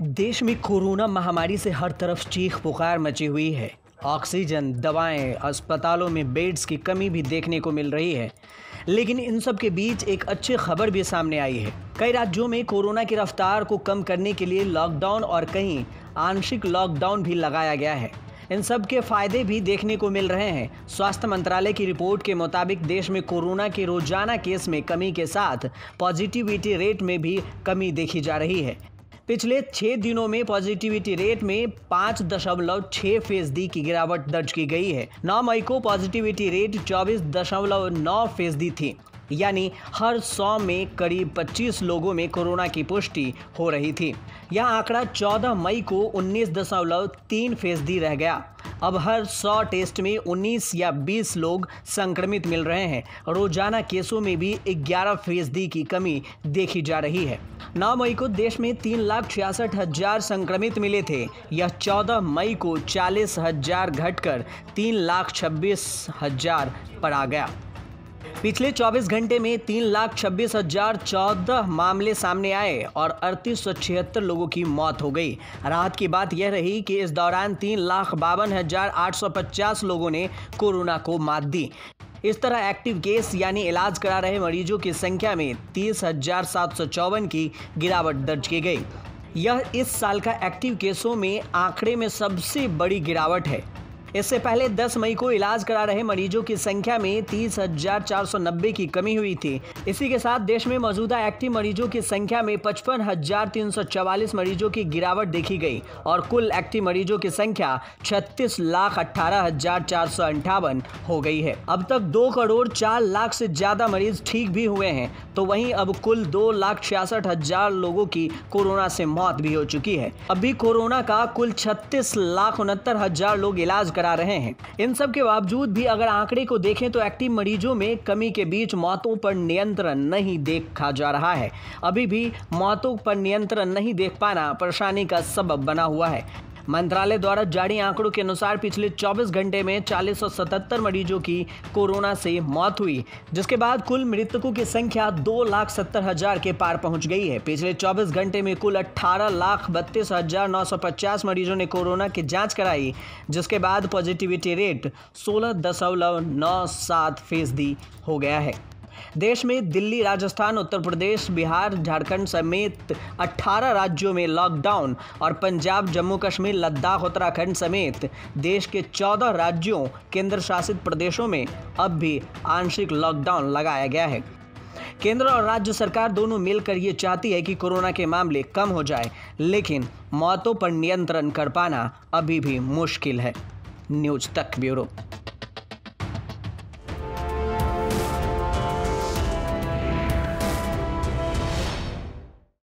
देश में कोरोना महामारी से हर तरफ चीख पुकार मची हुई है ऑक्सीजन दवाएं अस्पतालों में बेड्स की कमी भी देखने को मिल रही है लेकिन इन सब के बीच एक अच्छी खबर भी सामने आई है कई राज्यों में कोरोना की रफ्तार को कम करने के लिए लॉकडाउन और कहीं आंशिक लॉकडाउन भी लगाया गया है इन सब के फायदे भी देखने को मिल रहे हैं स्वास्थ्य मंत्रालय की रिपोर्ट के मुताबिक देश में कोरोना के रोजाना केस में कमी के साथ पॉजिटिविटी रेट में भी कमी देखी जा रही है पिछले छह दिनों में पॉजिटिविटी रेट में पाँच दशमलव छह फीसदी की गिरावट दर्ज की गई है नौ मई को पॉजिटिविटी रेट चौबीस दशमलव नौ फीसदी थी यानी हर सौ में करीब 25 लोगों में कोरोना की पुष्टि हो रही थी यह आंकड़ा 14 मई को 19.3 फीसदी रह गया अब हर 100 टेस्ट में 19 या 20 लोग संक्रमित मिल रहे हैं रोजाना केसों में भी 11 फीसदी की कमी देखी जा रही है 9 मई को देश में तीन लाख छियासठ हजार संक्रमित मिले थे यह 14 मई को चालीस हजार घटकर तीन लाख छब्बीस हजार पर आ गया पिछले 24 घंटे में तीन लाख छब्बीस हजार चौदह मामले सामने आए और अड़तीस सौ छिहत्तर लोगों की मौत हो गई राहत की बात यह रही कि इस दौरान तीन लाख बावन हजार आठ सौ पचास लोगों ने कोरोना को मात दी इस तरह एक्टिव केस यानी इलाज करा रहे मरीजों की संख्या में तीस हजार सात सौ चौवन की गिरावट दर्ज की गई यह इस साल का एक्टिव केसों में आंकड़े में सबसे बड़ी गिरावट है इससे पहले 10 मई को इलाज करा रहे मरीजों की संख्या में तीस की कमी हुई थी इसी के साथ देश में मौजूदा एक्टिव मरीजों की संख्या में पचपन मरीजों की गिरावट देखी गई और कुल एक्टिव मरीजों की संख्या छत्तीस लाख अठारह हजार चार सौ अंठावन हो गई है अब तक दो करोड़ चार लाख से ज्यादा मरीज ठीक भी हुए हैं तो वहीं अब कुल दो लाख छियासठ हजार लोगों की कोरोना से मौत भी हो चुकी है अभी कोरोना का कुल छत्तीस लाख उनहत्तर हजार लोग इलाज करा रहे हैं इन सब के बावजूद भी अगर आंकड़े को देखें तो एक्टिव मरीजों में कमी के बीच मौतों पर नियंत्रण नहीं देखा जा रहा है अभी भी मौतों पर नियंत्रण नहीं देख पाना परेशानी का सबब बना हुआ है मंत्रालय द्वारा जारी आंकड़ों के अनुसार पिछले 24 घंटे में 477 मरीजों की कोरोना से मौत हुई जिसके बाद कुल मृतकों की संख्या दो लाख सत्तर हजार के पार पहुंच गई है पिछले 24 घंटे में कुल अट्ठारह लाख बत्तीस हजार नौ सौ पचास मरीजों ने कोरोना की जांच कराई जिसके बाद पॉजिटिविटी रेट सोलह दशमलव नौ सात फीसदी हो गया है देश में दिल्ली राजस्थान उत्तर प्रदेश बिहार झारखंड समेत 18 राज्यों में लॉकडाउन और पंजाब जम्मू कश्मीर लद्दाख उत्तराखंड समेत देश के 14 राज्यों केंद्र शासित प्रदेशों में अब भी आंशिक लॉकडाउन लगाया गया है केंद्र और राज्य सरकार दोनों मिलकर ये चाहती है कि कोरोना के मामले कम हो जाए लेकिन मौतों पर नियंत्रण कर पाना अभी भी मुश्किल है न्यूज तक ब्यूरो